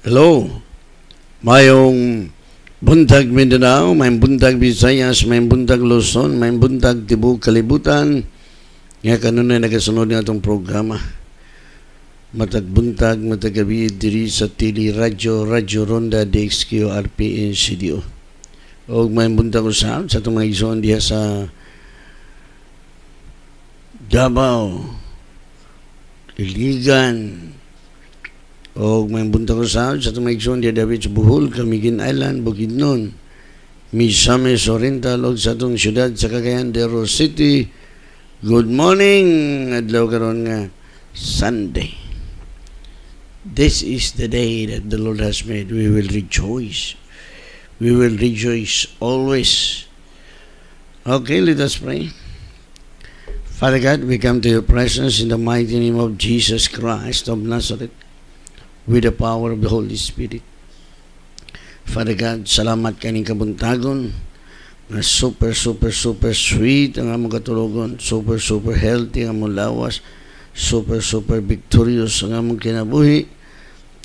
Hello. Mayong bundag Mindanao, mayong bundag Visayas, mayong bundag Luzon, mayong bundag Tibug Kalibutan. Nga kanunay nagasunod ng atong programa. Matag buntag, matag gabi, diri sa Tili Radyo, Radyo Ronda, DXQ, RPN, CDO. O mayong bundag usap sa itong mga isoon diya sa Davao, Iligan, o may bunta ko sa sa tumaikson di David Buhol, Kamigin Island, Bukidnon, Misamis Oriental o sa itong syudad sa Cagayan de Oro City. Good morning! Adlaw karon nga Sunday. This is the day that the Lord has made. We will rejoice. We will rejoice always. Okay, let us pray. Father God, we come to your presence in the mighty name of Jesus Christ of Nazareth with the power of the Holy Spirit. Father God, salamat kaning kabuntagon na super, super, super sweet ang among katulogon, super, super healthy ang among lawas, super, super victorious ang among kinabuhi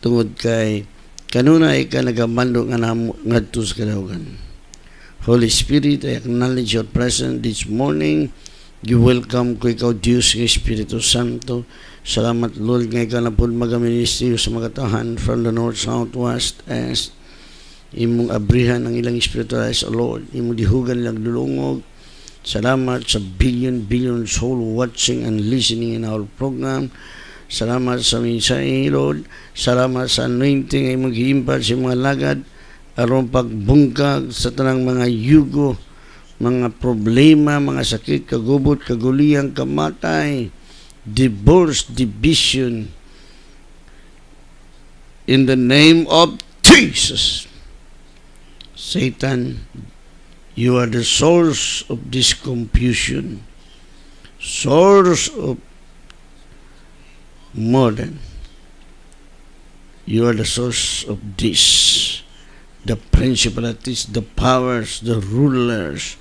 tungod kay kanuna ay ka nagamando nga namo ngadto sa kadahogan. Holy Spirit, I acknowledge your presence this morning. You welcome ko ikaw Dios ng Espiritu Santo. Salamat, Lord, ngay ka na po magaministriyo sa mga tahan from the north, south, west, east. Imong abrihan ang ilang spiritualize, Lord. Imong dihugan lang dulungog. Salamat sa billion, billion soul watching and listening in our program. Salamat sa mensahe, Lord. Salamat sa anointing ay maghiimpad sa mga lagad. Aron pagbungkag sa tanang mga yugo, mga problema, mga sakit, kagubot, kaguliyang, kamatay. divorce, division in the name of Jesus. Satan, you are the source of this confusion, source of modern. You are the source of this. The principalities, the powers, the rulers,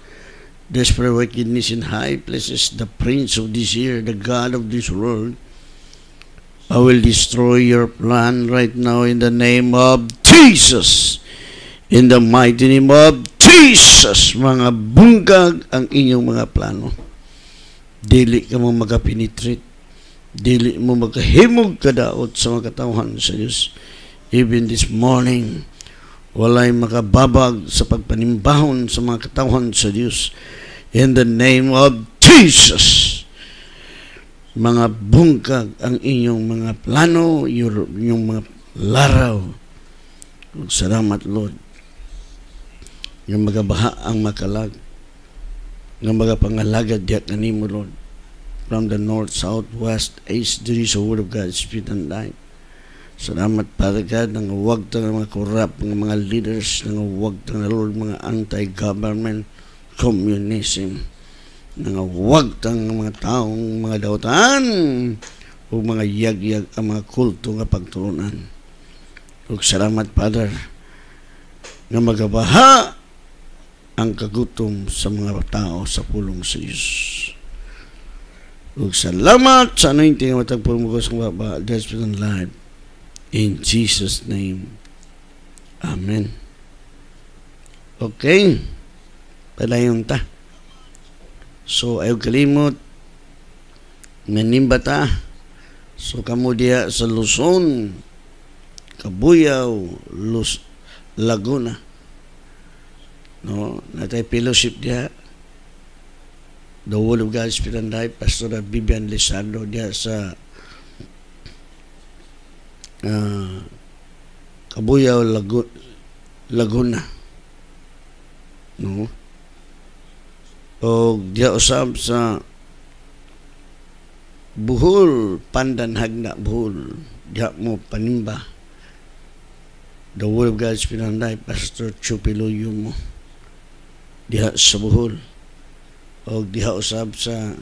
Desperate wickedness in high places, the prince of this year, the God of this world, I will destroy your plan right now in the name of Jesus. In the mighty name of Jesus, mga bungkag ang inyong mga plano. Dili ka mo magapinitrate. Dili mo magahimog kadaot sa mga katawan sa Diyos. Even this morning, walay makababag sa pagpanimbahon sa mga katawhan sa Dios in the name of Jesus mga bungkag ang inyong mga plano your, inyong mga laraw salamat Lord nga magabaha ang makalag nga magapangalagad diya kanimo Lord from the north, south, west, east, there is the word of God, spirit and light. Salamat Father God ng huwag ng mga corrupt, ng mga leaders, ng huwag ng Lord, mga anti-government, communism, ng huwag ng mga taong mga dautan o mga yag-yag ang mga kulto nga pagtulunan. Ug salamat Father nga magabaha ang kagutom sa mga tao sa pulong sa Diyos. Ug salamat sa anointing nga matagpulmugos ng baba, Desperate and Life. In Jesus' name. Amen. Okay. Padayon ta. So, ayaw kalimot. Nanimba ta. So, kamo diya sa Luzon, Kabuyaw, Luz, Laguna. No, natay fellowship diya. The Word of God Spirit and Life, Pastor Vivian Lizardo diya sa na ha. laguna no o oh, dia usab sa buhul pandan hagna buhul dia mo panimba the word of God pinanday pastor chupilo mo dia sa buhul o oh, dia usab sa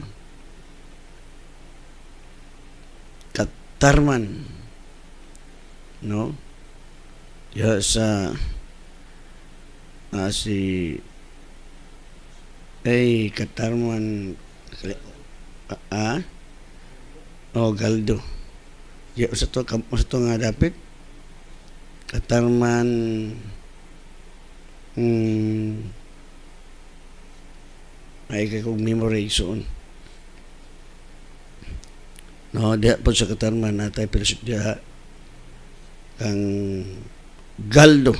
katarman Tarman no ya sa uh, uh, si ay katarman ah, ah oh galdo ya sa to sa to nga dapat katarman mm, ay kakong memoration no diha po sa katarman natay pero sa ang galdo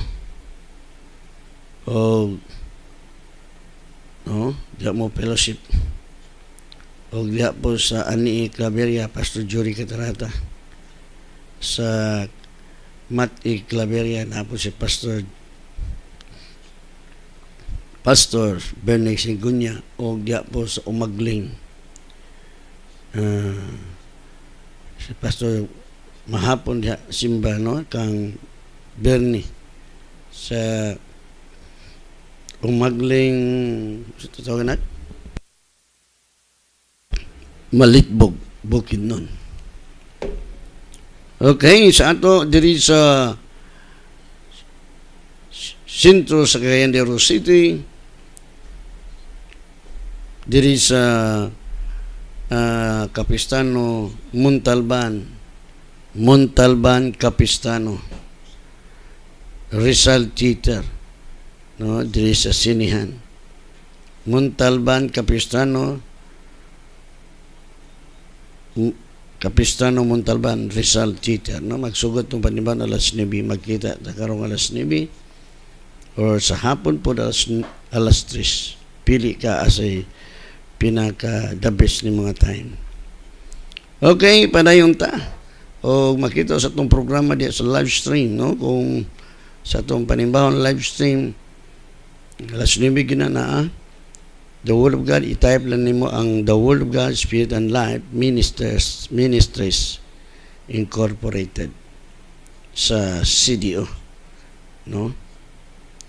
o no diha mo fellowship o diha po sa ani Claveria Pastor Jury Katarata sa Mat i Claveria na po si Pastor Pastor Bernie Sigunya o diya po sa Umagling uh, si Pastor mahapon diha simba no kang Berni sa umagling tawag na malitbog bukin nun. Okay, sa ato diri sa sentro sa Cagayan de Oro City diri sa uh, Kapistano Montalban Montalban Capistano, Rizal Theater, no, diri sa Sinihan. Montalban Capistano, Capistano Montalban Rizal Theater, no, magsugot ng paniban alas 9, magkita na alas 9, or sa hapon po alas, alas 3, pili ka as a pinaka the best ni mga time. Okay, panayong ta o makita sa tong programa diya sa live stream no kung sa tong panimbawang live stream last 9 gina na ah. the word of God i-type lang nimo ang the word of God spirit and life ministers ministries incorporated sa CDO no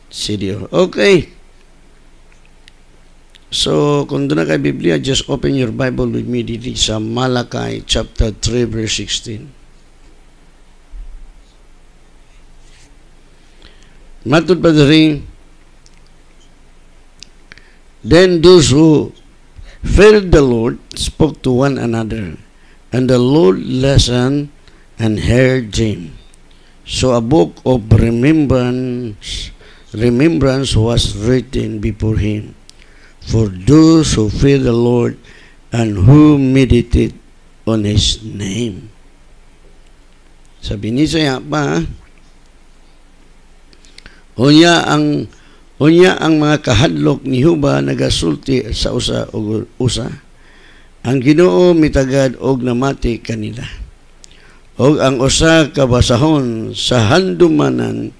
CDO okay So, kung doon na kay Biblia, just open your Bible with me dito sa Malachi chapter 3 verse 16. Madhupajari, then those who feared the Lord spoke to one another, and the Lord listened and heard them. So a book of remembrance, remembrance was written before him for those who fear the Lord and who meditate on His name. Sabi ni saya apa? Unya ang unya ang mga kahadlok ni Huba nagasulti sa usa o usa. Ang Ginoo mitagad og namati kanila. Og ang usa ka basahon sa handumanan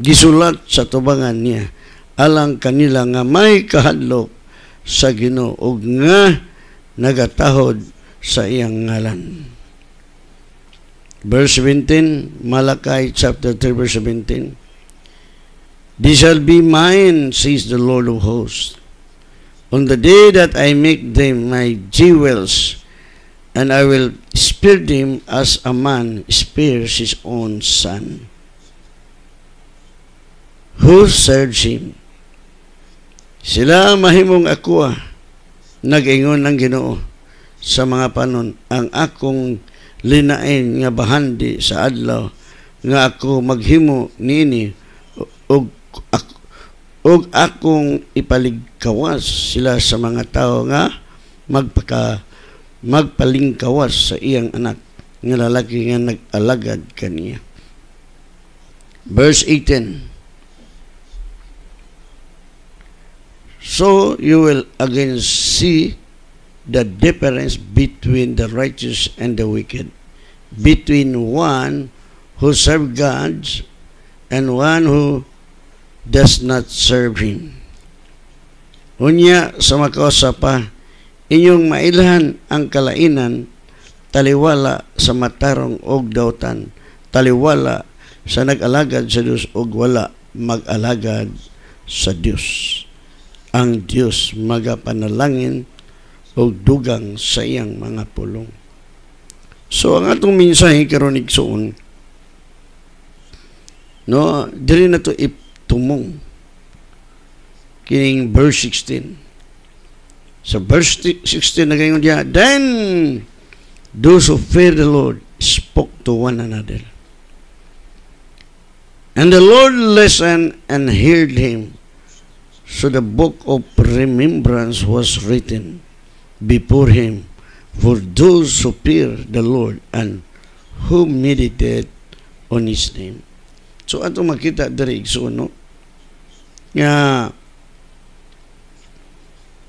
gisulat sa tubangan niya alang kanila nga may kahadlok sa Ginoo og nga nagatahod sa iyang ngalan. Verse 17, Malakay chapter 3 verse 17. They shall be mine, says the Lord of hosts, on the day that I make them my jewels, and I will spear them as a man spears his own son. Who serves him? Sila mahimong ako nagingon ng ginoo sa mga panon ang akong linain nga bahandi sa adlaw nga ako maghimo niini og ak, akong ipaligkawas sila sa mga tao nga magpaka magpalingkawas sa iyang anak nga lalaki nga nag-alagad kaniya. Verse 18 So you will again see the difference between the righteous and the wicked, between one who serves God and one who does not serve him. Unya sa makausa pa, inyong mailhan ang kalainan, taliwala sa matarong og dautan, taliwala sa nag-alagad sa Dios og wala mag-alagad sa Dios. Ang Dios magapanalangin og dugang sa iyang mga pulong. So ang atong mensahe karon igsuon no diri na to tumong kining verse 16 so verse 16 na nagayon niya then those who fear the Lord spoke to one another and the Lord listened and heard him so the book of remembrance was written before him for those who fear the Lord and who meditate on His name. So, ato makita dari igsoon, no? nga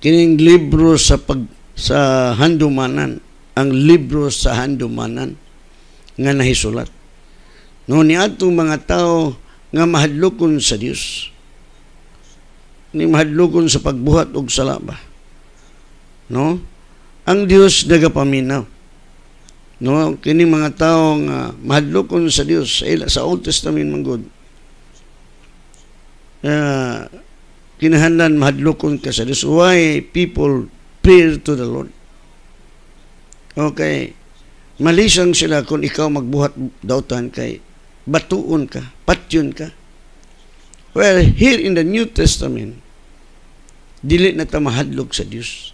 kining libro sa pag sa handumanan ang libro sa handumanan nga nahisulat no ni atong mga tao nga mahadlokon sa Dios ni mahadlokon sa pagbuhat og sala ba no ang Dios nagapaminaw no kining mga tao nga mahadlokon sa Dios sa Old Testament man uh, kinahanglan mahadlokon ka sa Dios why people pray to the Lord okay malisang sila kung ikaw magbuhat dautan kay batuon ka patyon ka well here in the New Testament dili na ta mahadlok sa Dios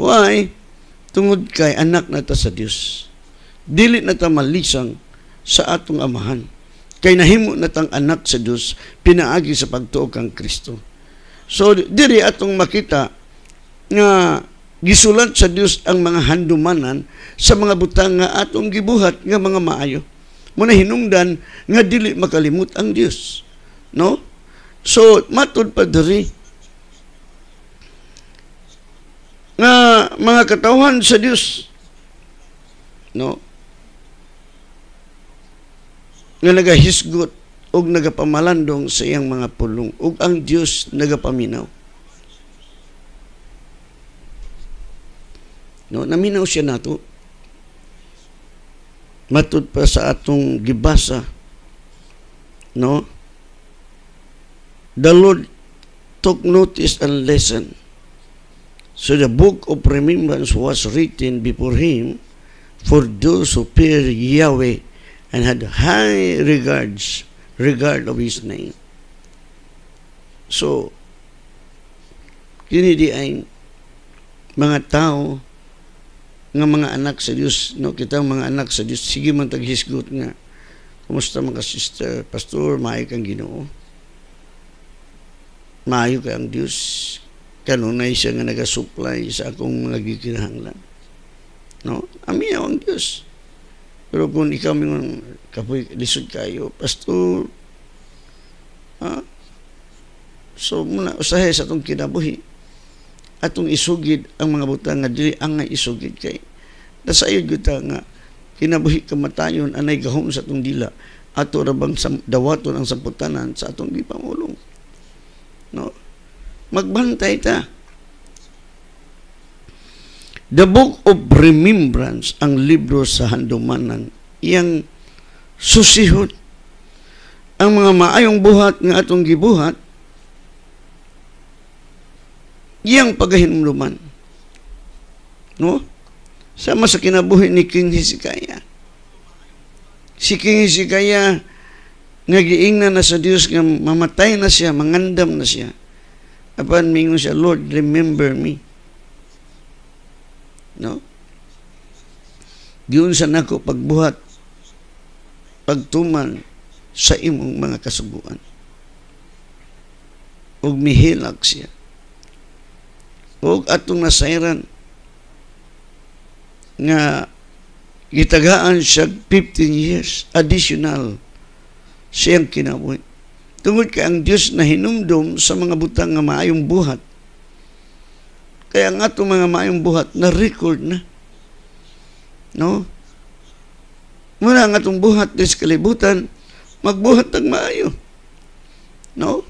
why tungod kay anak na ta sa Dios dili na ta malisang sa atong amahan Kay nahimo natang anak sa Dios pinaagi sa pagtuo kang Kristo. So diri atong makita nga gisulat sa Dios ang mga handumanan sa mga butang nga atong gibuhat nga mga maayo. Mo na hinungdan nga dili makalimot ang Dios. No? So matud pa diri nga mga katawhan sa Dios no nga nagahisgot ug nagapamalandong sa iyang mga pulong ug ang Dios nagapaminaw. No, naminaw siya nato. Matud pa sa atong gibasa no the Lord took notice and lesson so the book of remembrance was written before him for those who fear Yahweh and had high regards, regard of His name. So, yun hindi ay mga tao ng mga anak sa Diyos, no, kita mga anak sa Diyos, sige man taghisgot nga. Kumusta mga sister, pastor, maayo kang ginoo. Maayo ka ang Diyos. Kanunay siya nga nag-supply sa akong mga gikirahanglan. No? Amin ang Diyos. Pero kung ikaw mingon, kapoy, lisod kayo, pastor, ha? So, muna, usahe sa itong kinabuhi, atong isugid ang mga butang nga diri ang nga isugid kay. Nasayod ko ta nga, kinabuhi kamatayon, anay gahom sa itong dila, ato rabang sam, dawaton ang samputanan sa atong gipangulong. No? Magbantay ta The Book of Remembrance ang libro sa handumanan iyang susihot ang mga maayong buhat nga atong gibuhat iyang pagahinumduman no sama sa kinabuhi ni King Hezekiah si King Hezekiah nga giingnan na sa Dios nga mamatay na siya mangandam na siya apan mingon siya Lord remember me no giunsa nako pagbuhat pagtuman sa imong mga kasuguan ug mihilak siya ug atong nasayran nga gitagaan siya 15 years additional siyang kinabuhi tungod kay ang Dios na hinumdom sa mga butang nga maayong buhat kaya nga itong mga mayong buhat na record na. No? Muna nga itong buhat des kalibutan, magbuhat ng maayo. No?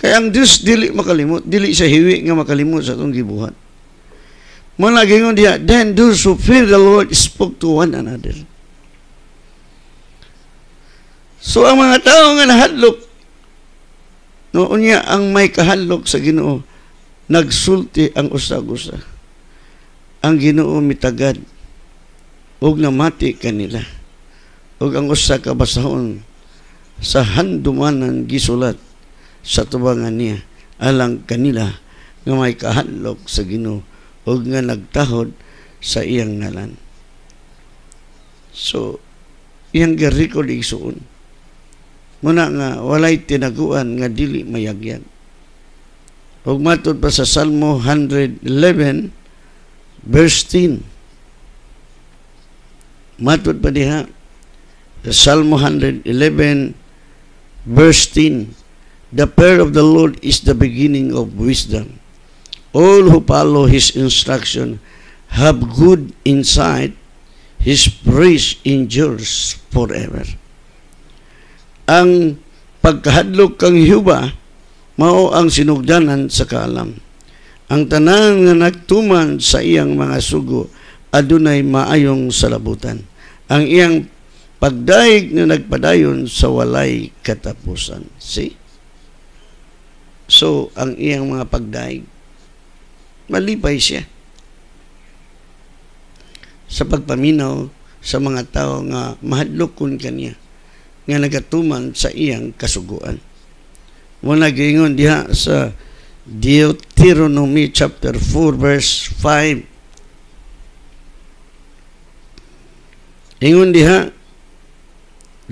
Kaya ang Diyos dili makalimot, dili sa hiwi nga makalimot sa itong gibuhat. Muna gingon diya, then those who fear the Lord spoke to one another. So ang mga tao nga nahadlok, no, unya ang may kahadlok sa ginoo, nagsulti ang usag-usa. Ang Ginoo mitagad ug mati kanila. Ug ang usa ka basahon sa handumanan gisulat sa tubangan niya alang kanila nga may kahadlok sa Ginoo ug nga nagtahod sa iyang ngalan. So, iyang garikod igsuon. Muna nga, walay tinaguan nga dili mayagyag Huwag matod pa sa Salmo 111, verse 10. Matod pa diha. Sa Salmo 111, verse 10. The prayer of the Lord is the beginning of wisdom. All who follow His instruction have good insight. His praise endures forever. Ang pagkahadlok kang Hiuba, mao ang sinugdanan sa kaalam. Ang tanang nga nagtuman sa iyang mga sugo adunay maayong salabutan. Ang iyang pagdaig na nagpadayon sa walay katapusan. See? So, ang iyang mga pagdaig, malipay siya sa pagpaminaw sa mga tao nga mahadlokon kaniya nga nagatuman sa iyang kasuguan mo nagingon diha sa Deuteronomy chapter 4 verse 5 ingon diha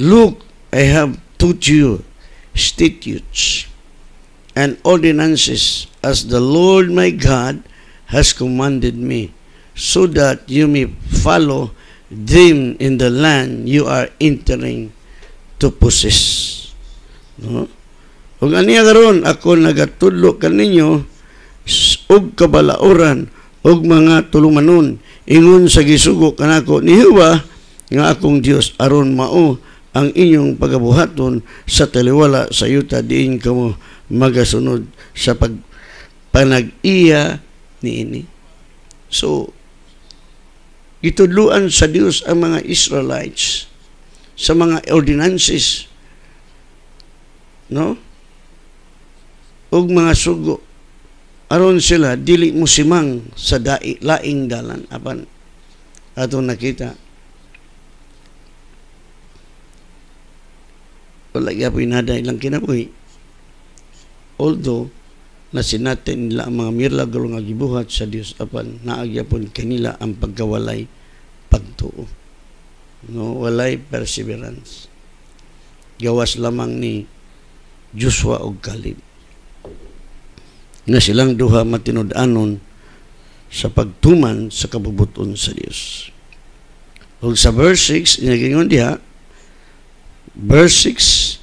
Look I have taught you statutes and ordinances as the Lord my God has commanded me so that you may follow them in the land you are entering to possess. No? Ug aniya karon ako nagatudlo kaninyo og kabalaoran og mga tulumanon ingon sa gisugo kanako ni Hewa nga akong Dios aron mao ang inyong pagabuhaton sa telewala sa yuta diin kamo magasunod sa pag panag-iya niini. So gitudluan sa Dios ang mga Israelites sa mga ordinances no og mga sugo aron sila dili musimang sa dai, laing dalan apan ato nakita wala gapoy nada ilang kinabuhi although nasinatin nila ang mga mirlagro nga gibuhat sa Dios apan naagyapon kanila ang pagkawalay pagtuo no walay perseverance gawas lamang ni Joshua og Caleb nga silang duha matinud-anon sa pagtuman sa kabubuton sa Dios. Ug sa verse 6 nga diha verse 6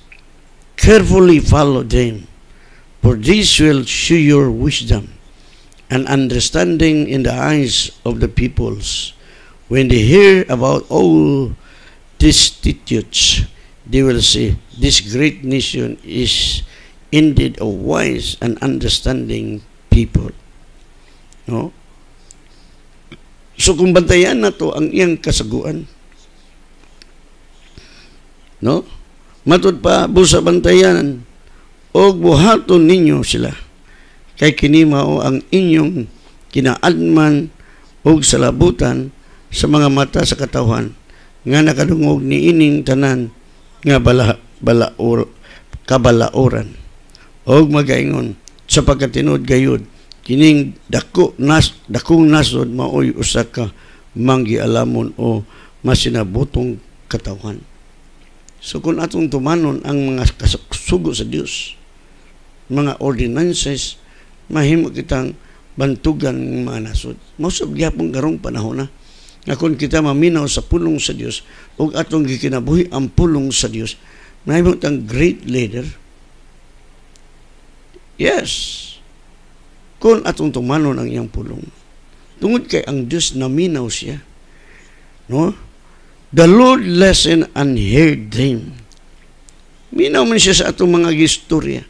carefully follow them for this will show your wisdom and understanding in the eyes of the peoples when they hear about all destitutes they will say this great nation is indeed a wise and understanding people. No? So kung bantayan na to ang iyang kasaguan. No? Matod pa busa bantayan og buhaton ninyo sila kay kini mao ang inyong kinaadman og salabutan sa mga mata sa katawhan nga nakadungog ni ining tanan nga bala, bala or, kabalaoran og magaingon sapagkat tinud gayud kining dako nas dakong nasod maoy usa ka manggialamon o masinabutong katawhan so kung atong tumanon ang mga kasugo sa Dios mga ordinances mahimo kitang bantugan ng mga nasod mausab gyapon garong panahon na nga kung kita maminaw sa pulong sa Dios ug atong gikinabuhi ang pulong sa Dios mahimo tang great leader Yes. Kung atong tumanon ang iyang pulong. Tungod kay ang Diyos naminaw siya. No? The Lord lesson and heard them. Minaw man siya sa atong mga gistorya.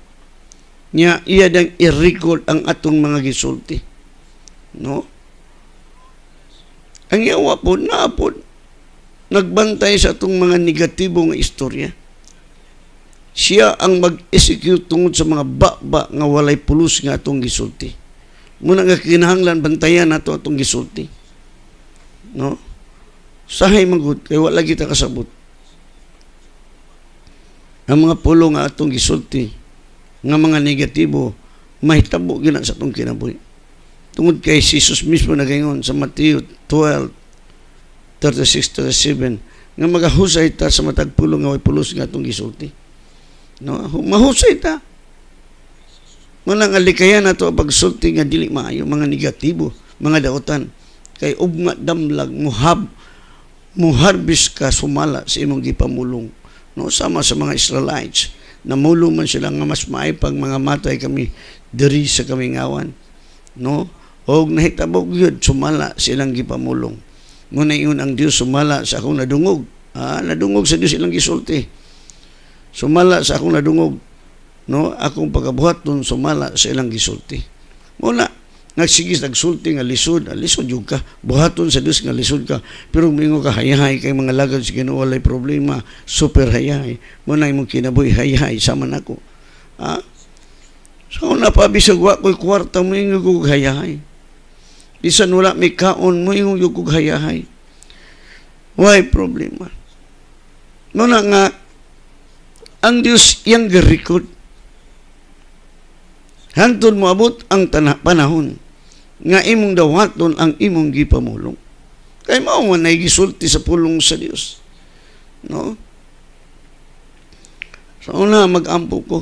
Niya, iya dang i-record ang atong mga gisulti. No? Ang yawa po, naapod, nagbantay sa atong mga negatibong istorya siya ang mag-execute tungod sa mga ba-ba nga walay pulos nga atong gisulti. Muna nga kinahanglan bantayan nato atong gisulti. No? Sahay magud kay wala kita kasabot. Ang mga pulo nga atong gisulti nga mga negatibo mahitabo gina sa atong kinabuhi. Tungod kay si Jesus mismo nagayon sa Matthew 12 36-37 nga magahusay ta sa matag pulo nga way pulos nga atong gisulti. No, mahusay ta. Walang alikayan ato to pagsulti nga dili maayo mga negatibo, mga daotan. Kay ugma damlag muhab muharbis ka sumala sa imong gipamulong. No, sama sa mga Israelites. Namulong man sila nga mas maay pag mga matay kami diri sa kamingawan. No? Og nahitabog yun, sumala silang gipamulong. Ngunay yun ang Dios sumala sa akong nadungog. Ah, nadungog sa Dios ilang gisulti sumala sa akong nadungog no akong pagabuhat dun sumala sa ilang gisulti muna nagsigis nagsulti nga lisod ah, lisod jud ka buhaton sa Dios nga lisod ka pero mingo ka hayahay kay mga lagad sa Ginoo walay problema super hayahay mo na imong kinabuhi hayahay sama nako ha ah, so na pa bisag wa koy kwarta mo ingo kog hayahay bisan wala mi kaon mo ingo kog hayahay walay problema mo na nga ang Dios yang gerikod. Hantod moabot ang tanah panahon nga imong dawaton ang imong gipamulong. Kay mao man ay gisulti sa pulong sa Dios. No? Sa so, una magampo ko.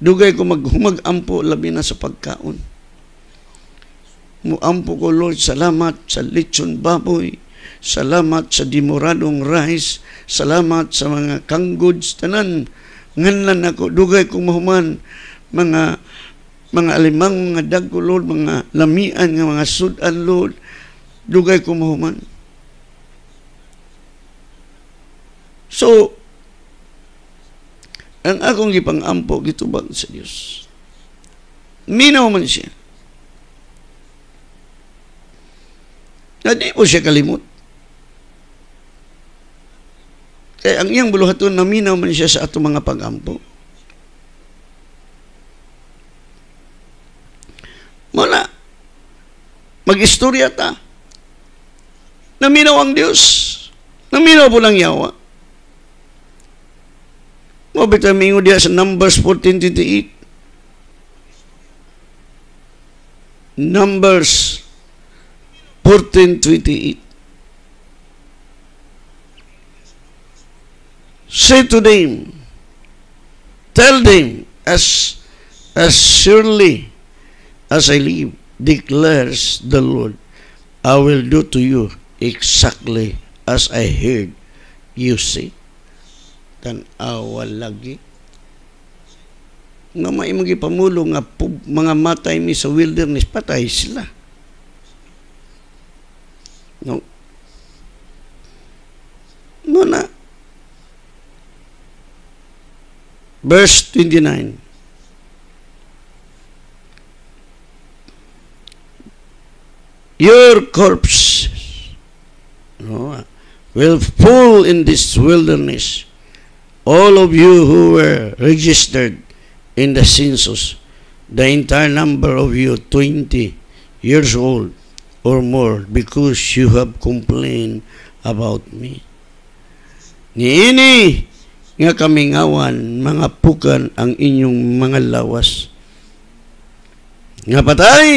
Dugay ko maghumagampo labi na sa pagkaon. Muampo ko Lord salamat sa lechon baboy Salamat sa dimuradong rice. Salamat sa mga kang goods tanan. Nganlan ako, dugay kong mahuman mga mga alimang mga dagko, Lord, mga lamian, nga mga sudan, Lord. Dugay kong mahuman. So, ang akong gipangampo gitubag sa Dios. Minaw man siya. Na di mo siya kalimot. Kaya eh, ang iyang buluhaton naminaw man siya sa ato mga pagampo. Mula, mag-istorya ta. Naminaw ang Diyos. Naminaw po lang yawa. Mabita mingo diya sa Numbers 14.28. Numbers 14.28. Say to them, tell them, as, as surely as I live, declares the Lord, I will do to you exactly as I heard you say. Tanawa lagi. Nga may mga pamulo nga mga matay mi sa wilderness, patay sila. No? No na, Verse 29. Your corpse no, will fall in this wilderness, all of you who were registered in the census, the entire number of you 20 years old or more, because you have complained about me. Nini. nga kamingawan, mga pukan ang inyong mga lawas. Nga patay,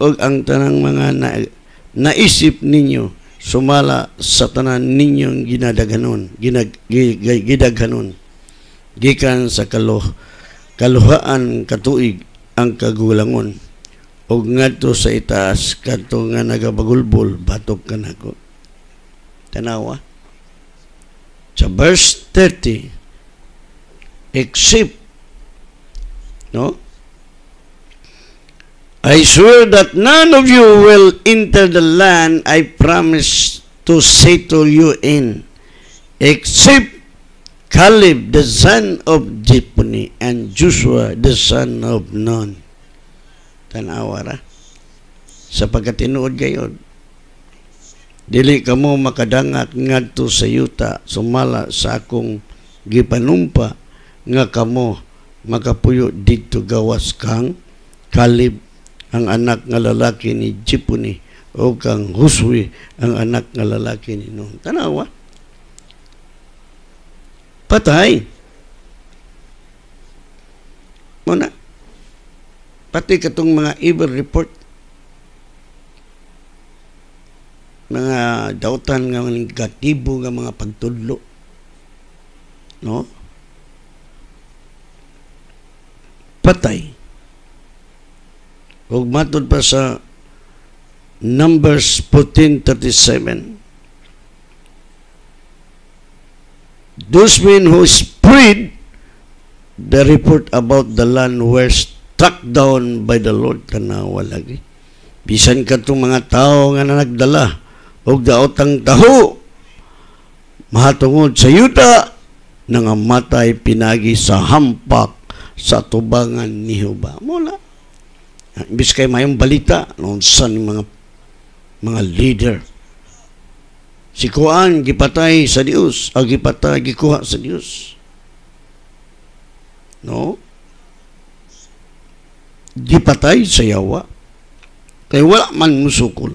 og ang tanang mga na, naisip ninyo, sumala sa tanan ninyong ginadaghanon, ginag, gidaghanon, gikan sa kaloh, kaluhaan katuig ang kagulangon. og ngadto sa itaas, kanto nga nagabagulbol, batok kanako Tanawa. Sa verse 30, except no I swear that none of you will enter the land I promise to settle you in except Caleb the son of Jephone and Joshua the son of Nun tanawara sapagkat tinuod gayon dili kamo makadangat ngadto sa yuta sumala sa akong gipanumpa nga kamo makapuyo didto gawas kang Kalib ang anak nga lalaki ni Jipuni o kang Huswi ang anak nga lalaki ni Nun. Tanawa. Patay. Muna. Pati katong mga evil report mga dautan nga negatibo nga mga pagtudlo no patay. Ug matod pa sa Numbers 14:37. Those men who spread the report about the land were struck down by the Lord kanawa lagi. Bisan ka itong mga tao nga na nagdala og daotang taho mahatungod sa yuta nga matay pinagi sa hampak sa tubangan ni Huba. Mula. Imbis kay mayong balita, noon saan mga, mga leader. Si Kuan, gipatay sa Dios, ah, gipatay, gikuha sa Dios. No? Gipatay sa yawa. Kaya wala man musukol.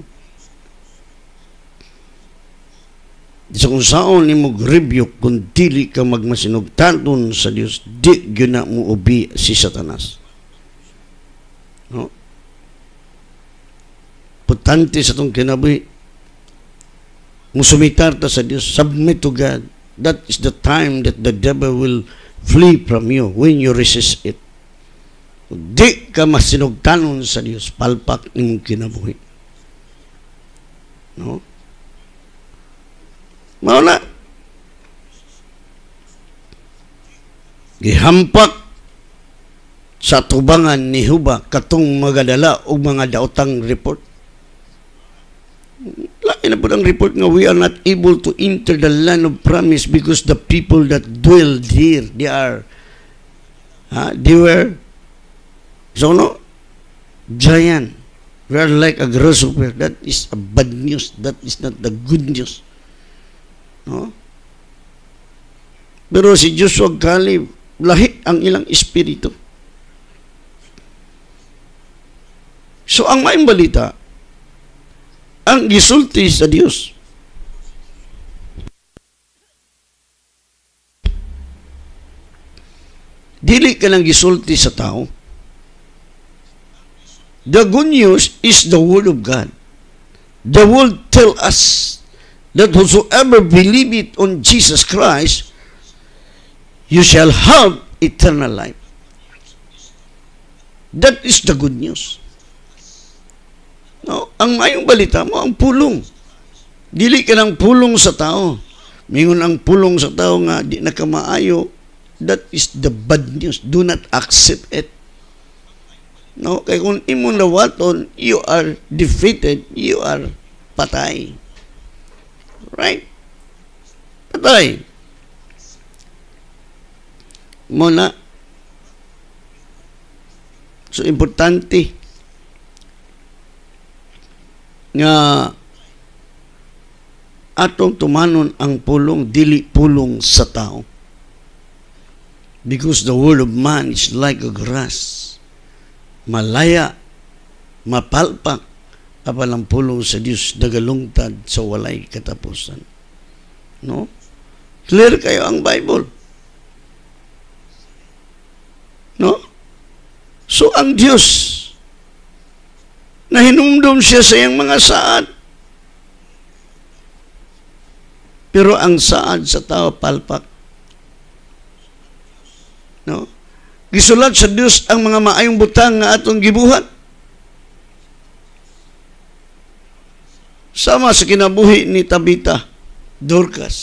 sa kung saon ni mo gribyo kung dili ka magmasinugtanon sa Dios di gina mo ubi si Satanas no putante sa tong kinabuhi musumitar ta sa Dios submit to God that is the time that the devil will flee from you when you resist it di ka masinugtanon sa Dios palpak imong kinabuhi no Mao na. Gihampak sa tubangan ni Huba katong magadala og mga daotang report. Lain na po ang report nga we are not able to enter the land of promise because the people that dwell here, they are, ha, they were, so no, giant. We are like a grasshopper. That is a bad news. That is not the good news. No? Pero si Joshua Caleb, lahi ang ilang espiritu. So ang maimbalita, ang gisulti sa Dios. Dili ka lang gisulti sa tao. The good news is the Word of God. The Word tell us that whosoever believe it on Jesus Christ, you shall have eternal life. That is the good news. No, ang mayong balita mo, ang pulong. Dili ka ng pulong sa tao. Mingon ang pulong sa tao nga, di nakamaayo. That is the bad news. Do not accept it. No, kay kung imong nawaton, you are defeated, you are patay. Right? Patay. Muna. So, importante nga atong tumanon ang pulong, dili pulong sa tao. Because the word of man is like a grass. Malaya, mapalpak, apan ang pulong sa Dios nagalungtad sa walay katapusan. No? Clear kayo ang Bible. No? So ang Dios na hinumdum siya sa iyang mga saad. Pero ang saad sa tao palpak. No? Gisulat sa Dios ang mga maayong butang nga atong gibuhat. sama sa kinabuhi ni Tabita Dorcas.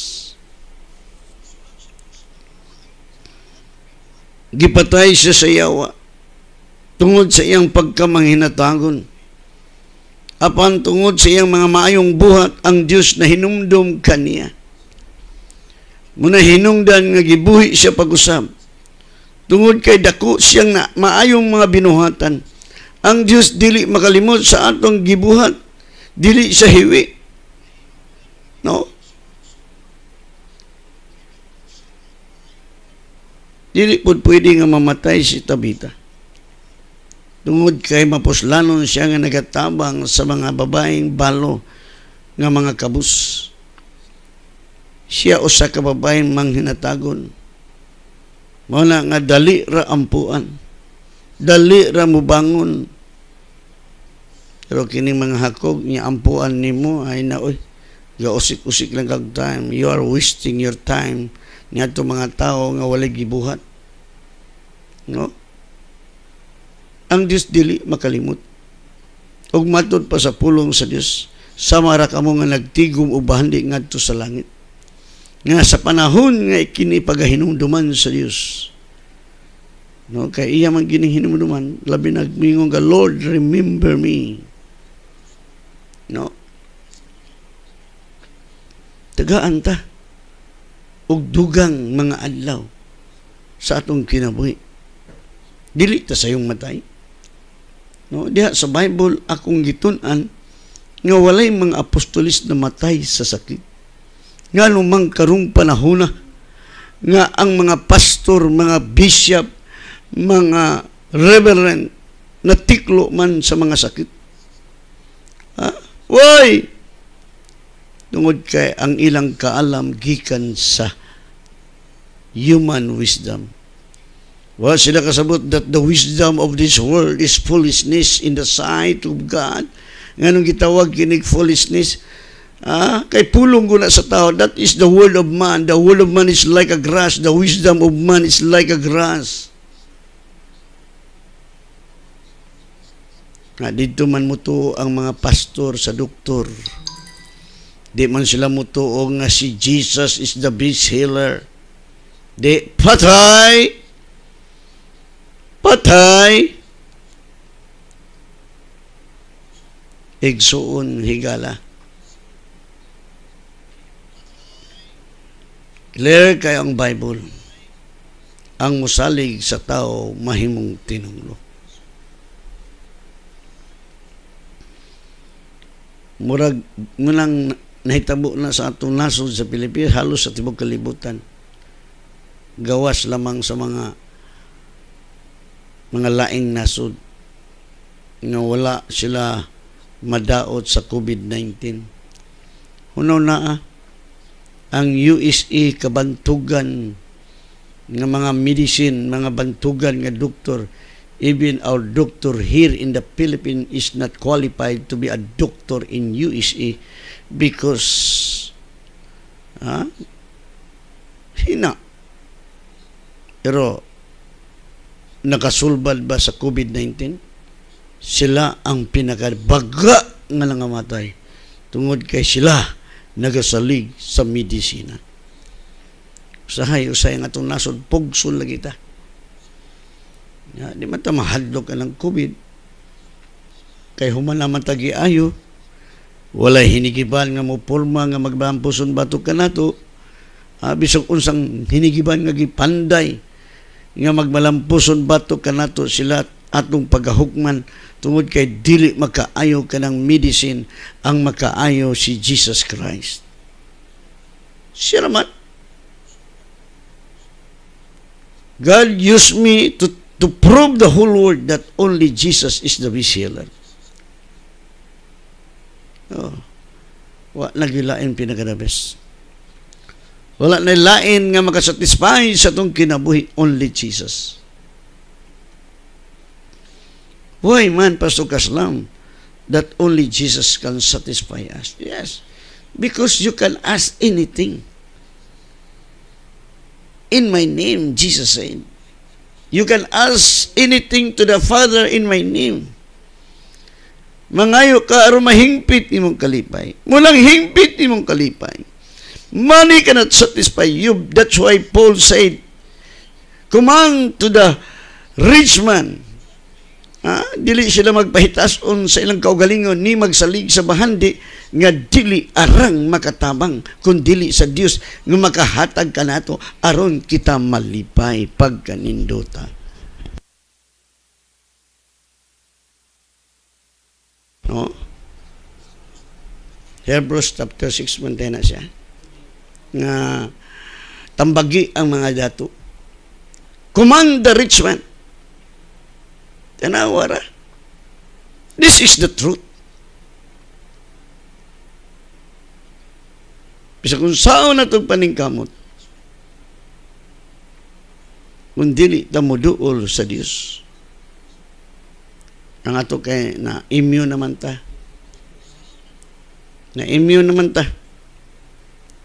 Gipatay siya sa yawa tungod sa iyang pagkamanghinatangon. Apan tungod sa iyang mga maayong buhat ang Dios na hinumdom kaniya. Muna hinungdan nga gibuhi siya pag-usab. Tungod kay dako siyang na maayong mga binuhatan. Ang Dios dili makalimot sa atong gibuhat dili sa hiwi. No? Dili po pwede nga mamatay si Tabita. Tungod kay mapuslanon siya nga nagatabang sa mga babaeng balo nga mga kabus. Siya usa ka babaeng manghinatagon. Mao na nga dali ra ampuan. Dali ra mubangon pero kining mga hakog, niya ampuan nimo ay na, uy, gausik-usik lang kag time. You are wasting your time niya to mga tao nga walay gibuhat. No? Ang Dios dili makalimot. Ug matud pa sa pulong sa Dios sama ra kamo nga nagtigom og bahandi ngadto sa langit. Nga sa panahon nga ikini pagahinumduman sa Dios. No, kay iya man gining hinumduman, labi nagmingong nga Lord, remember me. No? Tagaan ta og dugang mga adlaw sa atong kinabuhi. Dili ta sa iyong matay. No, diha sa Bible akong gitun-an nga walay mga apostolis na matay sa sakit. Nga lumang karong panahuna nga ang mga pastor, mga bishop, mga reverend natiklo man sa mga sakit. Ha? Woy! Tungod kay ang ilang kaalam gikan sa human wisdom. Wa sila kasabot that the wisdom of this world is foolishness in the sight of God. Nganong gitawag kinig foolishness? Ah, kay pulong guna sa tao, that is the world of man. The world of man is like a grass. The wisdom of man is like a grass. nga dito man mo to ang mga pastor sa doktor di man sila mo to nga si Jesus is the best healer di patay patay igsuon higala clear kayo ang Bible ang musalig sa tao mahimong tinunglo murag ngunang nahitabo na sa atong nasod sa Pilipinas halos sa tibok kalibutan gawas lamang sa mga mga laing nasod nga wala sila madaot sa COVID-19 Huno na ah, ang USA kabantugan ng mga medicine, mga bantugan nga doktor Even our doctor here in the Philippines is not qualified to be a doctor in USA because ha? Ah, hina. Pero nakasulbad ba sa COVID-19? Sila ang pinakabaga nga nangamatay tungod kay sila nagasalig sa medisina. Usahay, usay nga itong nasod, pugsul lagi ta. Ya, di man ta mahadlok ka ng COVID. Kay human naman ayo. Wala hinigiban nga mo pulma nga magbampuson bato ka nato. Ah, bisog unsang hinigiban nga gipanday nga magmalampuson bato ka nato sila atong pagahugman tungod kay dili makaayo kanang medicine ang makaayo si Jesus Christ. Siya naman. God used me to to prove the whole world that only Jesus is the resealer. Oh. Wa nagilain pinakadabes. Wala na lain nga makasatisfy sa tong kinabuhi only Jesus. Why man Pastor Kaslam that only Jesus can satisfy us? Yes. Because you can ask anything. In my name, Jesus said. You can ask anything to the Father in my name. Mangayo ka aron mahingpit imong kalipay. Mulang hingpit imong kalipay. Money cannot satisfy you. That's why Paul said, Command to the rich man Ah, dili sila magpahitason sa ilang kaugalingon ni magsalig sa bahandi nga dili arang makatabang kun dili sa Dios nga makahatag kanato aron kita malipay pagkanindota. No? Hebrews chapter 6 mantay na siya. Nga tambagi ang mga dato. Command the rich man Kanawara. This is the truth. Bisa kung saan na itong paningkamot, kung dili mo sa Dios. Ang ato kay na immune naman ta. Na immune naman ta.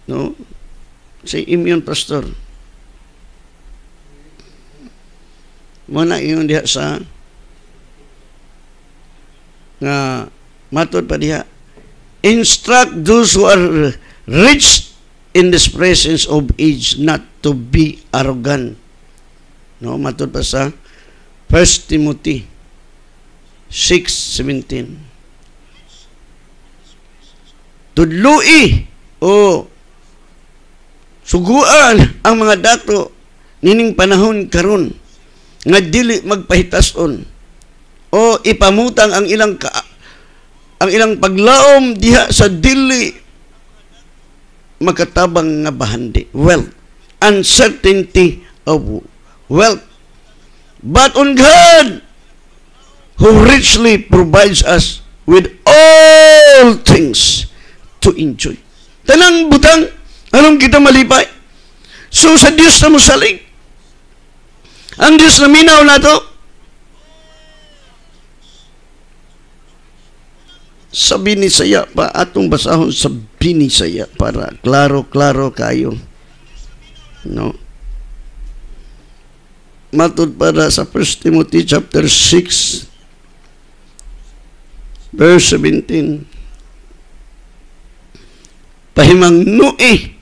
No? Say immune pastor. Muna yun diha sa nga matod pa diha instruct those who are rich in this presence of age not to be arrogant no matod pa sa 1 Timothy 6:17 Tudlui o suguan ang mga dato nining panahon karon nga dili magpahitason o ipamutang ang ilang ka, ang ilang paglaom diha sa dili makatabang nga bahandi wealth uncertainty of wealth but on God who richly provides us with all things to enjoy tanang butang anong kita malipay so sa Dios na musalig ang Dios na minaw nato sa saya pa atong basahon sa saya para klaro-klaro kayo no matud para sa 1 Timothy chapter 6 verse 17 pahimang nui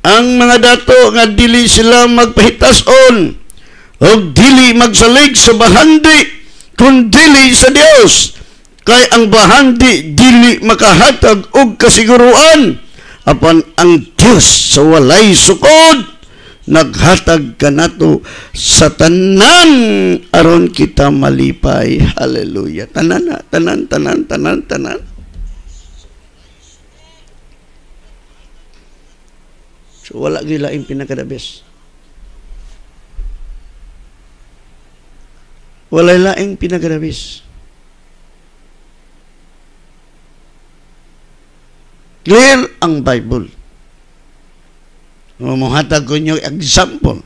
ang mga dato nga dili sila on og dili magsalig sa bahandi kun dili sa Dios kay ang bahandi dili makahatag og kasiguruan apan ang Dios sa walay sukod naghatag kanato sa tanan aron kita malipay hallelujah tanan tanan tanan tanan tanan so wala gila ang pinakadabes wala laing pinakadabes Clear ang Bible. Mamuhatag ko niyo example.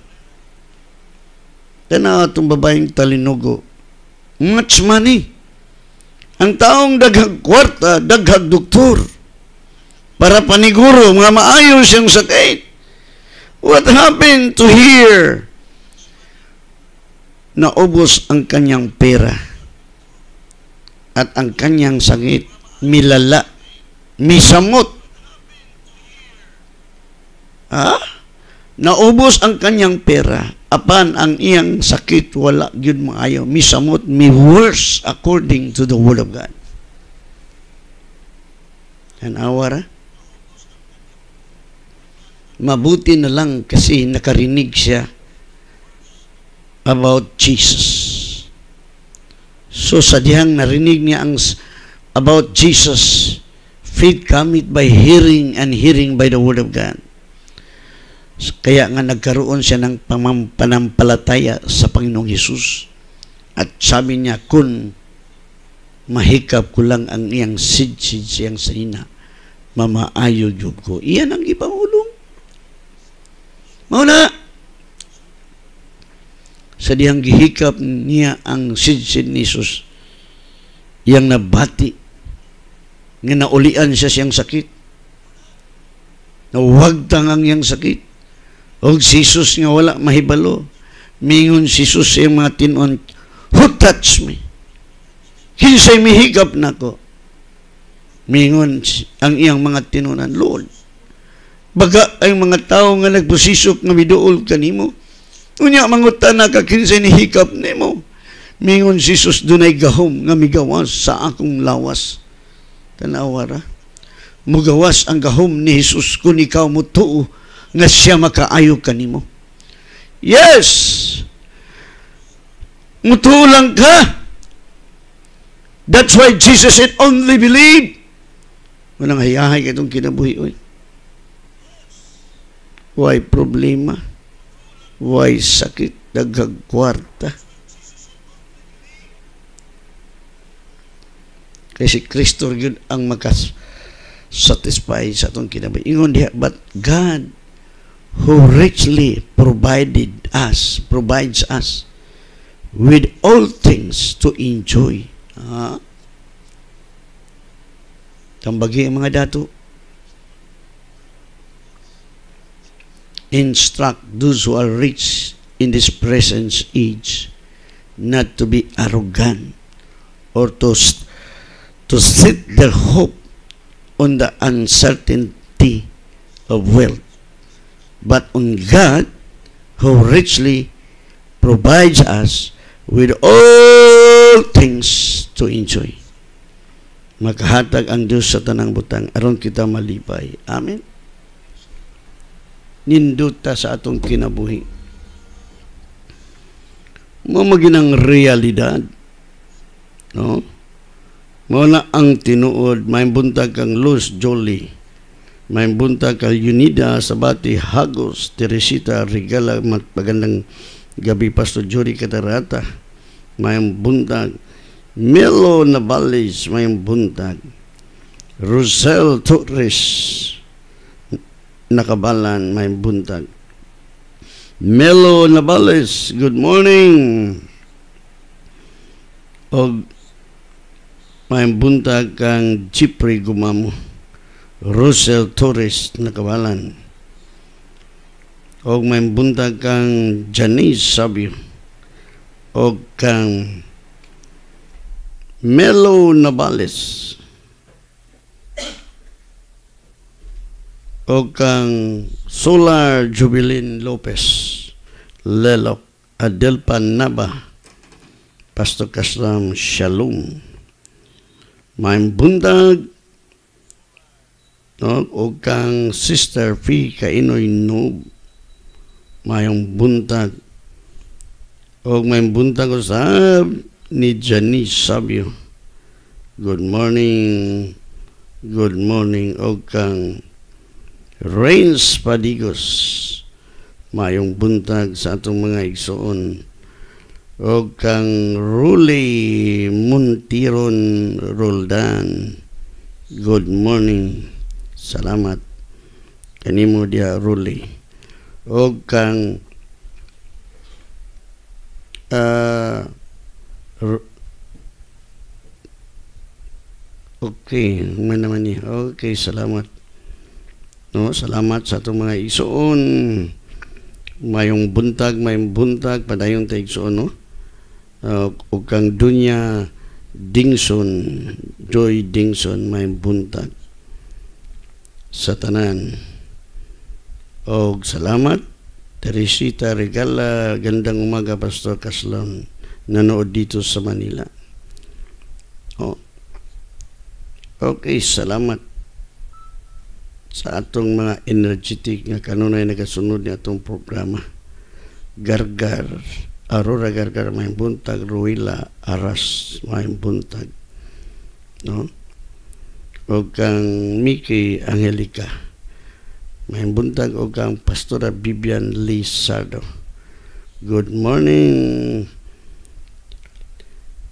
Tena itong babaeng talinugo. Much money. Ang taong daghag kwarta, daghag doktor. Para paniguro, mga maayos yung sakit. What happened to here? Naubos ang kanyang pera at ang kanyang sangit, milala, misamot. Ha? Naubos ang kanyang pera, apan ang iyang sakit wala gyud maayo, misamot mi worse according to the word of God. Tanawa ra? Mabuti na lang kasi nakarinig siya about Jesus. So sadyang narinig niya ang about Jesus, faith cometh by hearing and hearing by the word of God. Kaya nga nagkaroon siya ng panampalataya sa Panginoong Hesus. At sabi niya, kung mahikap ko lang ang iyang sidsid siyang sanina, mamaayo Diyod ko. Iyan ang ipangulong. Mauna! Sa dihang gihikap niya ang sidsid ni Jesus, iyang nabati, nga naulian siya siyang sakit, nawagtang ang iyang sakit, Og si Jesus nga wala mahibalo. Mingon si Jesus sa mga tinuan, Who touched me? Kinsay mihigap na ko. Mingon ang iyang mga tinunan, Lord, baga ay mga tao nga nagpusisok nga miduol kanimo, unya mangutan na ka kinsay ni hikap nimo. Mingon si Jesus dunay gahom nga migawas sa akong lawas. Tanawara. Mugawas ang gahom ni Jesus kung ikaw mo tuo nga siya makaayo kanimo. Yes! Mutulang ka. That's why Jesus said, only believe. Walang hayahay ka itong kinabuhi. Oy. Why problema? Why sakit? Daghag kwarta. si Kristo yun ang makas satisfy sa itong kinabuhi. Ingon diha, but God who richly provided us, provides us with all things to enjoy. Tambagi ang mga dato. Instruct those who are rich in this present age not to be arrogant or to, to set their hope on the uncertainty of wealth but on God who richly provides us with all things to enjoy. Maghatag ang Diyos sa tanang butang aron kita malipay. Amen. Ninduta sa atong kinabuhi. Mo ang realidad. No? Mao na ang tinuod may buntag kang loose, Jolie may bunta kay Unida Sabati Hagos Teresita Regala magpagandang gabi Pastor Jury Katarata. May buntag Melo Navales may buntag. Rosel Torres nakabalan may buntag. Melo Navales, good morning. Og may buntag kang Chipre Gumamo. Russell Torres na kawalan. O may buntag kang Janice Sabio. O kang Melo Navales. O kang Solar Jubilin Lopez. Lelok Adelpa Naba. Pastor Kaslam Shalom. May buntag no ug kang sister fee ka inoy noob mayong buntag ug may buntag sa ni Janice Sabio good morning good morning ug kang Rains Padigos mayong buntag sa atong mga igsoon ug kang Ruli Muntiron Roldan good morning salamat kanimo dia Ruli og kang uh, Okay, man naman ni. Okay, salamat. No, salamat sa atong mga isuon. Mayong buntag, mayong buntag, padayon tayo isuon, no? Uh, ah, o kang dunya Dingson, Joy Dingson, mayong buntag sa tanan. Og salamat, Teresita Regala, gandang umaga, Pastor Kaslon, nanood dito sa Manila. Oh. Okay, salamat sa atong mga energetic nga kanunay nagasunod ni atong programa. Gargar, Aurora Gargar, may buntag, Ruila, Aras, may buntag. No? Okang Miki Angelika, Main buntag Okang Pastora Bibian Lisado Good morning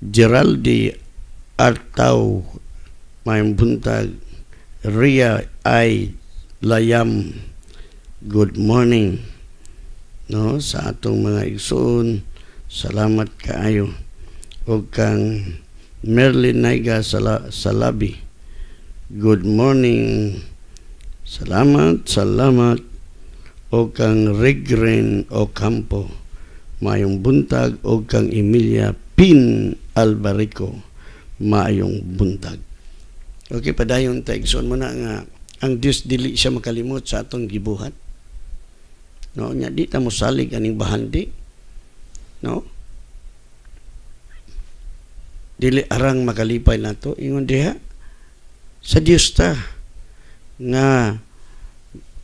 Geraldi Artau Main buntag Ria Ay Layam Good morning no sa atong mga igsoon salamat kaayo ug kang Merlin Naiga sa, sa labi. Good morning. Salamat, salamat. O kang Regren o Campo. Mayong buntag o kang Emilia Pin Albarico. Maayong buntag. Okay, padayon taigsoon mo na nga ang Dios dili siya makalimot sa atong gibuhat. No, nya di ta mosalig aning bahandi. No? Dili arang makalipay nato ingon diha sa Dios ta nga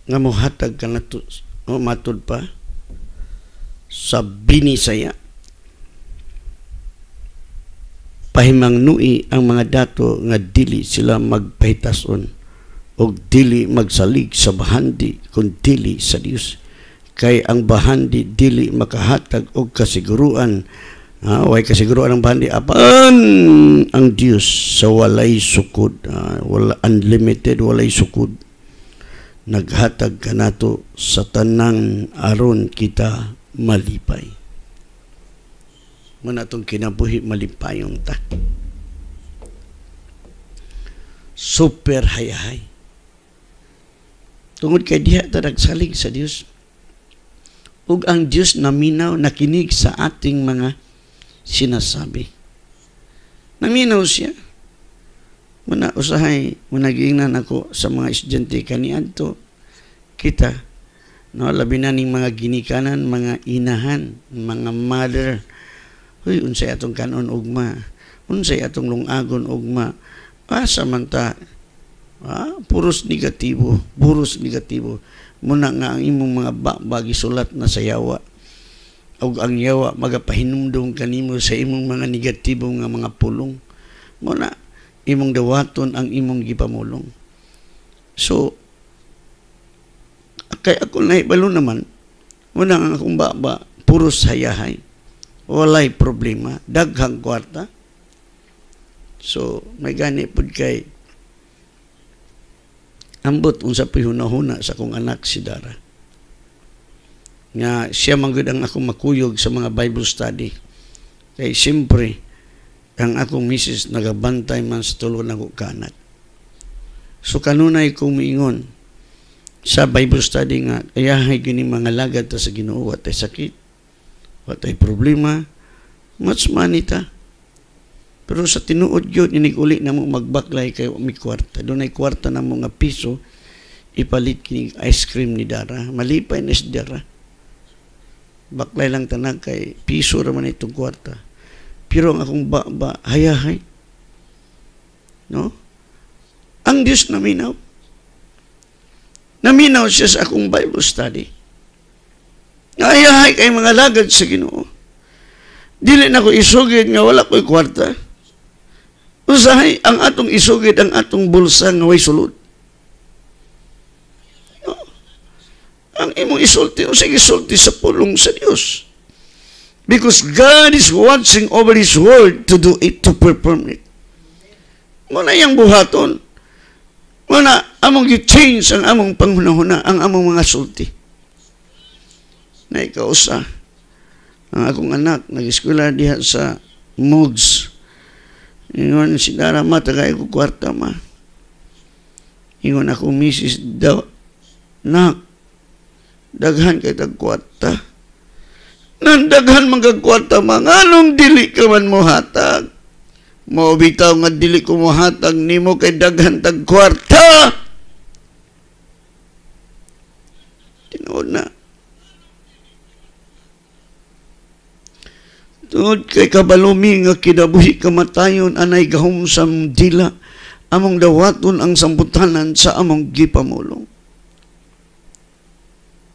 nga mohatag ka nato o matud pa sa binisaya pahimangnui ang mga dato nga dili sila magpahitason og dili magsalig sa bahandi kun dili sa Dios kay ang bahandi dili makahatag og kasiguruan Ah, way kasiguro ang bandi apan ang Dios sa walay sukod, ah, wala unlimited walay sukod. Naghatag kanato sa tanang aron kita malipay. Muna itong kinabuhi malipayong ta. Super hayahay. Tungod kay diha ta nagsalig sa Dios. Ug ang Dios naminaw nakinig sa ating mga sinasabi. Naminaw siya. Muna usahay, munagingnan ako sa mga estudyante kaniadto kita no labi na ning mga ginikanan, mga inahan, mga mother. Uy, unsay atong kanon ugma? Unsay atong lungagon ugma? Ah, samanta ah, puros negatibo, puros negatibo. Muna nga ang imong mga bagi sulat na sayawa og ang yawa magapahinumdom kanimo sa imong mga negatibo nga mga pulong mo na imong dawaton ang imong gipamulong so kay ako na naibalo naman wala nga akong baba puro sayahay walay problema daghang kwarta so may gani pud kay ambot unsa pihuna-huna sa akong anak si Dara nga siya manggod ang akong makuyog sa mga Bible study. Kay siyempre, ang akong misis nagabantay man sa tulo na kanat. So kanunay kong miingon sa Bible study nga, kaya hay gini mga lagad ta sa ginoo, watay sakit, watay problema, much money ta. Pero sa tinuod yun, iniguli na mo magbaklay kay may kwarta. Doon ay kwarta na mo nga piso, ipalit kining ice cream ni Dara. Malipay na si Dara baklay lang tanag kay piso raman itong kwarta. Pero ang akong ba, ba hayahay. No? Ang Diyos naminaw. Naminaw siya sa akong Bible study. Hayahay kay mga lagad sa ginoo. Dili na ko isugid nga wala ko'y kwarta. Usahay ang atong isugid ang atong bulsa nga way sulod. ang imong isulti o sige isulti sa pulong sa Dios because God is watching over His word to do it to perform it muna yang buhaton muna among you change ang among panghunahuna ang among mga sulti na ikaw sa ang akong anak nag-eskwela diha sa Mogs ingon si Dara ma tagay ko kwarta ma ingon ako misis daw nak daghan kay tagkwarta. Nandaghan mga kwarta mga anong dili ka man mo hatag. Mao bitaw nga dili ko mo hatag nimo kay daghan tag kwarta. Tinuod na. Tungod kay kabalumi nga kinabuhi kamatayon anay gahom dila among dawaton ang sambutanan sa among gipamulong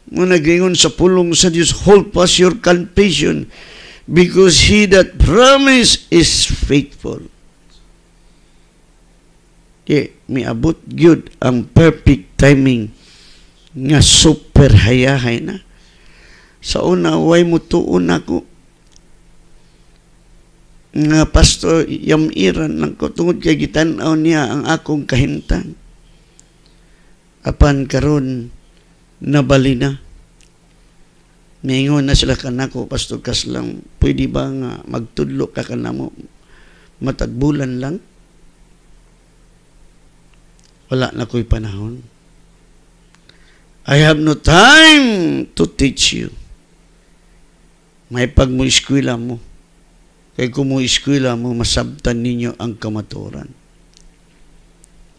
nga naglingon sa pulong sa Dios hold fast your confession because he that promise is faithful di miabot gyud ang perfect timing nga super hayahay na sa una way mo tuon ako nga pasto yamiran lang ko tungod kay gitan-aw niya ang akong kahintang. apan karon nabalina. Mingon na sila kanako, Pastor Kaslang, pwede ba nga magtudlo ka kanamo? Matagbulan lang? Wala na ko'y panahon. I have no time to teach you. May pag mo eskwela mo. Kaya kung mo eskwela mo, masabtan ninyo ang kamaturan.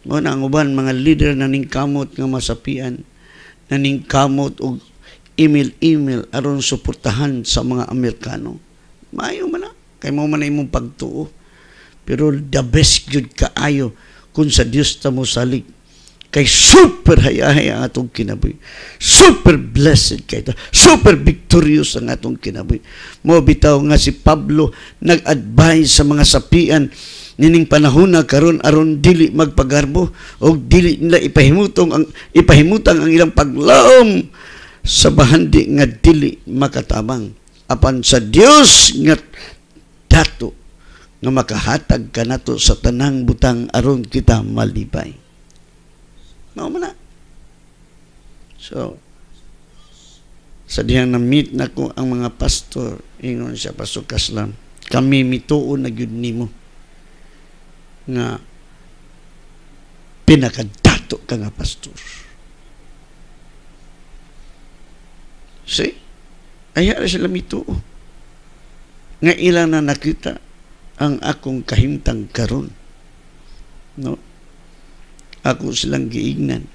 Muna, ang uban, mga leader na ningkamot nga masapian, naningkamot og email-email aron suportahan sa mga Amerikano. Maayo man na. Kay mo man imong pagtuo. Pero the best good kaayo kung sa Dios ta mo salig. Kay super hayahay ang atong kinabuhi. Super blessed kay ta. Super victorious ang atong kinabuhi. Mo bitaw nga si Pablo nag-advise sa mga sapian nining panahon na karon aron dili magpagarbo og dili nila ipahimutong ang ipahimutang ang ilang paglaom sa bahandi nga dili makatabang apan sa Dios nga dato nga makahatag kanato sa tanang butang aron kita malibay mao man na so sa dihang na-meet na ko ang mga pastor ingon siya pasukas lang kami mituon na gyud nimo nga pinakadato ka nga pastor. See? Aya na sila mituo. Nga ilang na nakita ang akong kahimtang karon. No? Ako silang giignan.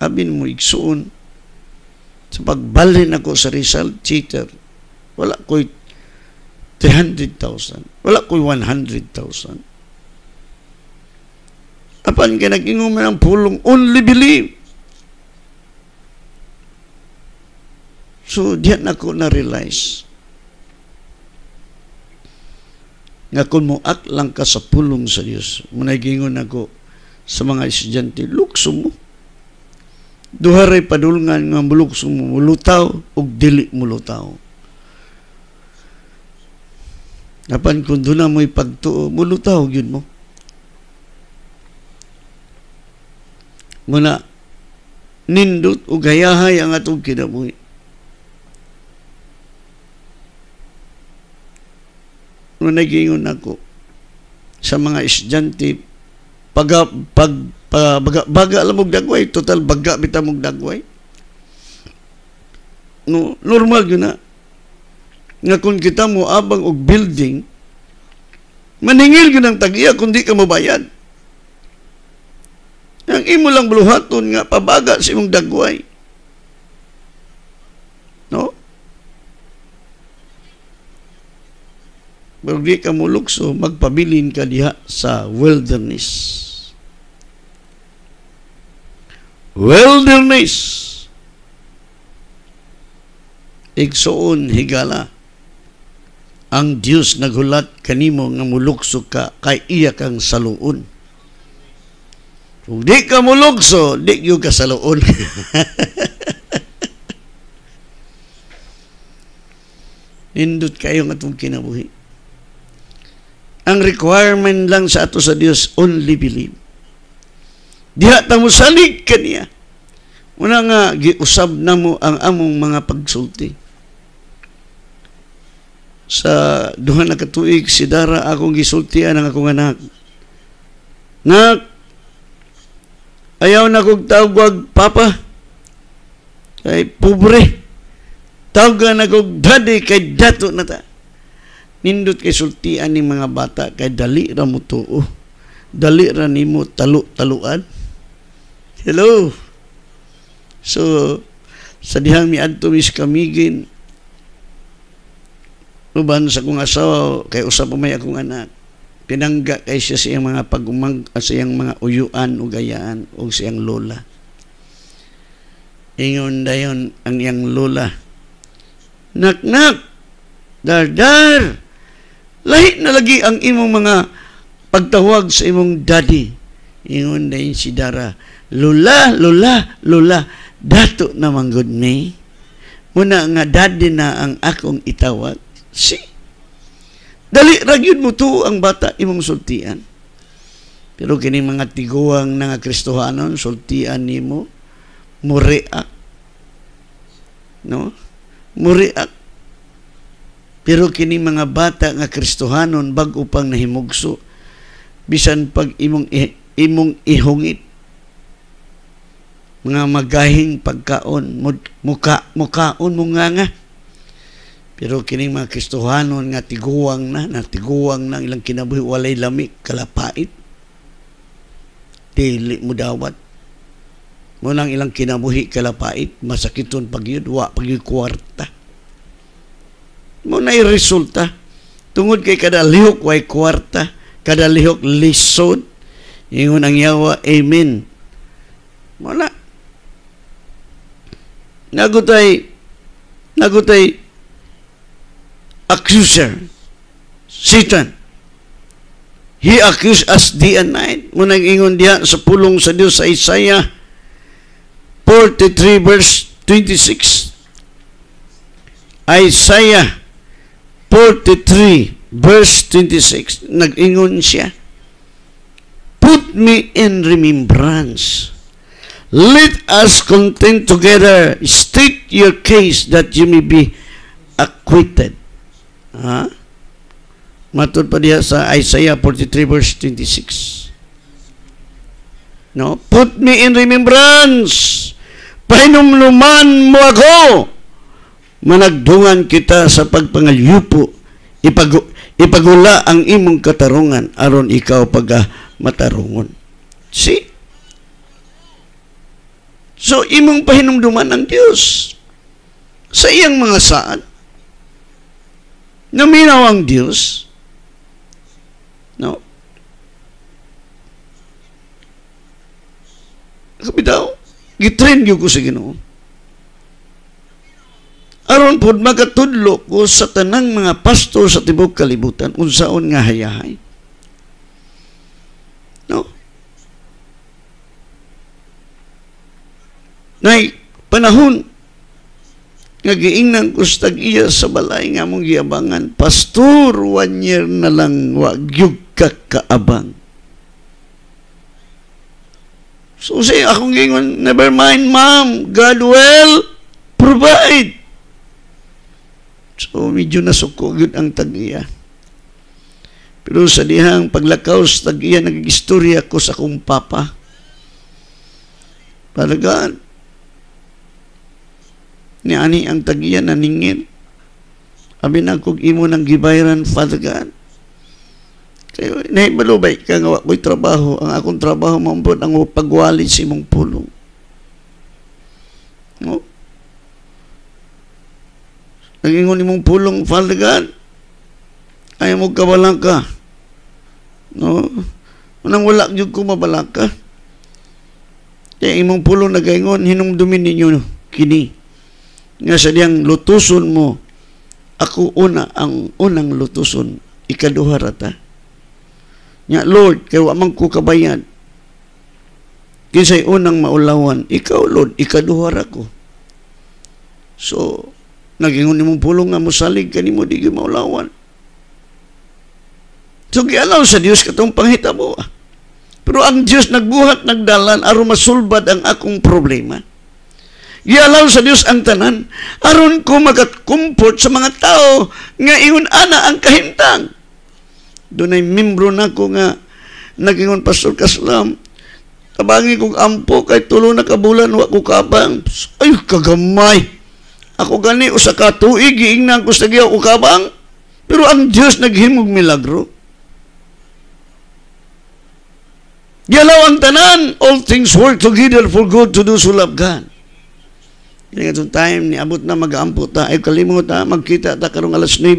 Abin mo igsuon sa pagbalin ako sa result cheater, wala ko'y 300,000. Wala ko'y 100,000. Apan ka nag-inuman ang pulong, only believe. So, diyan ako na-realize nga kung mo act lang ka sa pulong sa Dios munagingon ako sa mga estudyante lukso mo duha padulungan padulngan nga mulukso mo mulutaw og dili mulutaw Apan kung doon na mo ipagtuo, mulutaw yun mo. Muna, nindot o gayahay ang atong kinabuhi. Nung nagingon ako sa mga estudyante, pag, pag, pag, baga, baga alam mo dagway, total baga bita mo dagway. No, normal yun na nga kung kita mo abang og building, maningil gyud ang tag-iya kung di ka mabayad. Ang imo lang buluhaton nga pabaga sa imong dagway. No? Pero di ka mulukso, magpabilin ka diha sa wilderness. Wilderness. Igsoon higala ang Dios naghulat kanimo nga mulugso ka kay iya kang saluon. Kung di ka mulugso, di gyud ka saluon. Nindot kayo nga itong kinabuhi. Ang requirement lang sa ato sa Dios only believe. Diha ta mo salig kaniya. Una nga giusab na mo ang among mga pagsulti sa duha na katuig si Dara akong gisultian ang akong anak. Nak, ayaw na kong tawag papa kay pobre. Tawag na kong daddy kay dato na ta. Nindot kay sultian ni mga bata kay dali ra mo tuo. Oh. Dali ra nimo talo-taluan. Hello. So sa dihang miadto mis kamigin uban sa akong asawa kay usap pa may akong anak pinangga kay siya siyang mga pagumang ah, siyang mga uyuan o gayaan o siyang lola ingon dayon ang iyang lola naknak dardar lahi na lagi ang imong mga pagtawag sa imong daddy ingon dayon si Dara lula lula lula dato na manggod mi muna nga daddy na ang akong itawag Si. Dali ragyod mo to ang bata imong sultian. Pero kining mga tiguang nga Kristohanon sultian nimo mo No? Mo Pero kining mga bata nga Kristohanon bag-o pang nahimugso bisan pag imong imong ihungit mga magahing pagkaon muka mukaon mo nga nga pero kining mga Kristohanon nga tiguwang na, natiguwang na ilang kinabuhi, walay lamig, kalapait. Dili mo dawat. Munang ilang kinabuhi, kalapait, masakiton pag yun, wa pag yun kwarta. Muna'y resulta. Tungod kay kada lihok, way kwarta. Kada lihok, lisod. Ingon ang yawa, Amen. Mo na. Nagutay, nagutay, accuser, Satan. He accused us day and night. Munang ingon diha sa pulong sa Dios sa Isaiah 43 verse 26. Isaiah 43 verse 26. Nag-ingon siya. Put me in remembrance. Let us contend together. State your case that you may be acquitted. Ha? Matod pa diha sa Isaiah 43 verse 26. No? Put me in remembrance. Painumluman mo ako. Managdungan kita sa pagpangalyupo. Ipag ipagula ang imong katarungan aron ikaw pag matarungon. See? So, imong pahinumduman ang Dios sa iyang mga saad. Naminaw ang Diyos. No? Sabi daw, gitrain ko sa Ginoo. Aron pod makatudlo ko sa tanang mga pastor sa tibok kalibutan unsaon nga hayahay. No? Nay panahon nga giingnan kustag iya sa balay nga mong giabangan pastor one year na lang wag yug ka kaabang so say akong gingon never mind ma'am God will provide so medyo nasuko yun ang tag-iya pero sa dihang paglakaw sa tag-iya nagigistorya ko sa akong papa Palagaan, ni ani ang tagiyan naningit abi na kog imo nang gibayran Father God kayo nahibalubay ka nga ko'y trabaho ang akong trabaho mambot ang pagwali sa imong pulong no? nagingon imong pulong Father God ayaw mo kabalang ka no Nang wala gyud ko mabalaka. Kaya imong pulong nagaingon, hinumdumin ninyo kini nga sa diyang lutuson mo ako una ang unang lutuson ikaduha rata nya Lord kay wa man ko kabayad kinsay unang maulawan ikaw Lord ikaduha ra ko so nagingon nimo pulong nga mosalig kanimo di gyud maulawan so gialaw sa Dios katong panghitabo ah. pero ang Dios nagbuhat nagdalan aron masulbad ang akong problema Ialaw sa Dios ang tanan aron ko magakumpot sa mga tao nga ingon ana ang kahimtang. Dunay membro nako nga nagingon Pastor Kaslam tabangi kong ampo kay tulo na kabulan wa ko kabang. Ay kagamay. Ako gani usa ka tuig giingnan ko sa giyaw ko kabang. Pero ang Dios naghimog milagro. Yalaw ang tanan, all things work together for good to those who love God. Kaya nga time, niabot na mag-aampo ta. Ay kalimutan, magkita ta karong alas 9.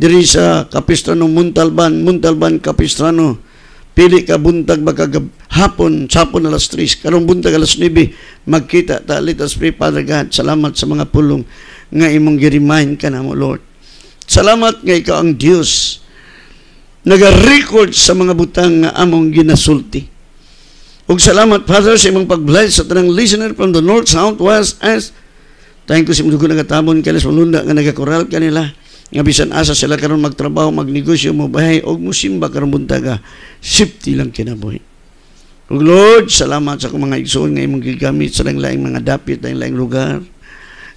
Diri sa Kapistrano Muntalban, Muntalban Kapistrano. Pili ka buntag baka hapon, sapon alas 3. Karong buntag alas 9, magkita ta. Let us pray, Father God. Salamat sa mga pulong nga imong giremind ka na mo, Lord. Salamat nga ikaw ang Diyos. Nag-record sa mga butang nga among ginasulti. Og salamat, Father, sa imong pag-bless sa tanang listener from the north, south, west, as Tayong ko simudugo na katamon kailas malunda nga nagakoral kanila. Nga bisan asa sila karon magtrabaho, magnegosyo, mabahay, og musimba karon buntaga. Safety lang kinabuhi. Og Lord, salamat sa akong mga igsoon nga imong gigamit sa laing mga dapit, laing laing lugar.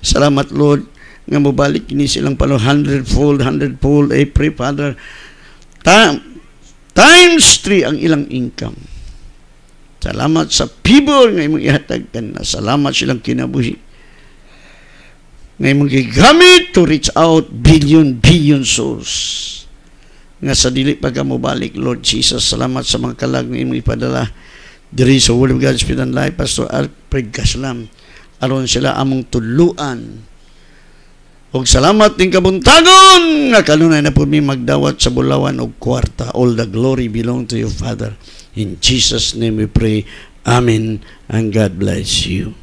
Salamat Lord nga mobalik kini silang palo hundredfold, hundredfold, every father. Ta times three ang ilang income. Salamat sa people nga imong ihatag na salamat silang kinabuhi. Nga imong gigamit to reach out billion billion souls nga sa dili pagkamubalik Lord Jesus salamat sa mga kalag nga imong ipadala diri sa Word of God Spirit and Life Pastor Alfred Gaslam aron sila among tuluan og salamat din kabuntagon nga kanunay na po mi magdawat sa bulawan og kwarta all the glory belong to you Father In Jesus' name we pray. Amen. And God bless you.